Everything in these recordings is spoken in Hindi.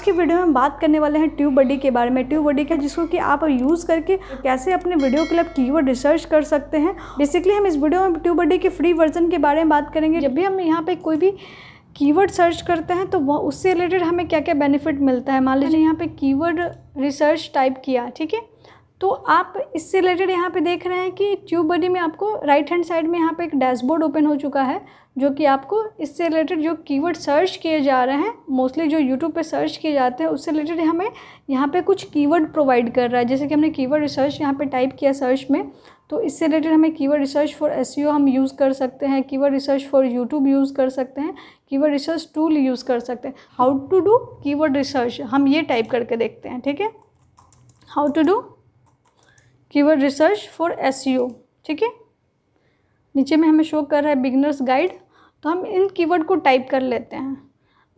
आज की वीडियो में हम बात करने वाले हैं ट्यूब बडी के बारे में ट्यूब बडी का जिसको कि आप यूज़ करके कैसे अपने वीडियो क्लब कीवर्ड रिसर्च कर सकते हैं बेसिकली हम इस वीडियो में ट्यूब बडी के फ्री वर्जन के बारे में बात करेंगे जब भी हम यहाँ पर कोई भी कीवर्ड सर्च करते हैं तो वह उससे रिलेटेड हमें क्या क्या बेनिफिट मिलता है मान लीजिए यहाँ पे कीवर्ड रिसर्च टाइप किया ठीक है तो आप इससे रिलेटेड यहाँ पे देख रहे हैं कि ट्यूब बडी में आपको राइट हैंड साइड में यहाँ पे एक डैशबोर्ड ओपन हो चुका है जो कि आपको इससे रिलेटेड जो कीवर्ड सर्च किए जा रहे हैं मोस्टली जो यूट्यूब पे सर्च किए जाते हैं उससे रिलेटेड हमें यहाँ पे कुछ कीवर्ड प्रोवाइड कर रहा है जैसे कि हमने कीवर्ड रिसर्च यहाँ पर टाइप किया सर्च में तो इससे रिलेटेड हमें कीवर्ड रिसर्च फॉर एस हम यूज़ कर सकते हैं keyword research for YouTube use कर सकते हैं कीवर्ड रिसर्च टूल यूज़ कर सकते हैं how to do keyword research हम ये टाइप करके देखते हैं ठीक है how to do keyword research for S ठीक है नीचे में हमें शो कर रहा है बिगनर्स गाइड तो हम इन कीवर्ड को टाइप कर लेते हैं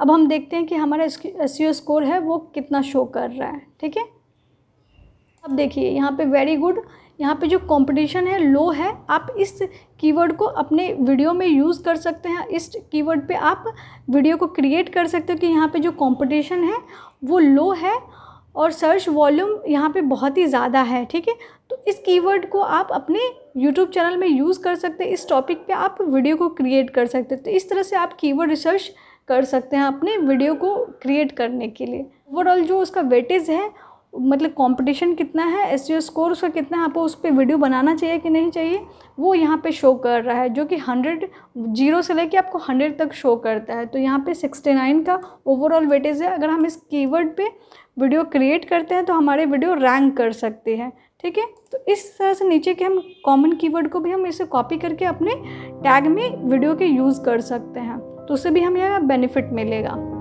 अब हम देखते हैं कि हमारा एस स्कोर e है वो कितना शो कर रहा है ठीक है अब देखिए यहाँ पे वेरी गुड यहाँ पे जो कंपटीशन है लो है आप इस कीवर्ड को अपने वीडियो में यूज़ कर सकते हैं इस कीवर्ड पे आप वीडियो को क्रिएट कर सकते हो कि यहाँ पे जो कंपटीशन है वो लो है और सर्च वॉल्यूम यहाँ पे बहुत ही ज़्यादा है ठीक है इस कीवर्ड को आप अपने यूट्यूब चैनल में यूज़ कर सकते हैं इस टॉपिक पे आप वीडियो को क्रिएट कर सकते हैं तो इस तरह से आप कीवर्ड रिसर्च कर सकते हैं अपने वीडियो को क्रिएट करने के लिए ओवरऑल जो उसका वेटेज है मतलब कंपटीशन कितना है एस स्कोर उसका कितना है आपको उस पर वीडियो बनाना चाहिए कि नहीं चाहिए वो यहाँ पे शो कर रहा है जो कि हंड्रेड जीरो से लेके आपको हंड्रेड तक शो करता है तो यहाँ पे सिक्सटी नाइन का ओवरऑल वेटेज है अगर हम इस कीवर्ड पे वीडियो क्रिएट करते हैं तो हमारे वीडियो रैंक कर सकती है ठीक है तो इस तरह से नीचे के हम कॉमन कीवर्ड को भी हम इसे कॉपी करके अपने टैग में वीडियो के यूज़ कर सकते हैं तो उससे भी हमें बेनिफिट मिलेगा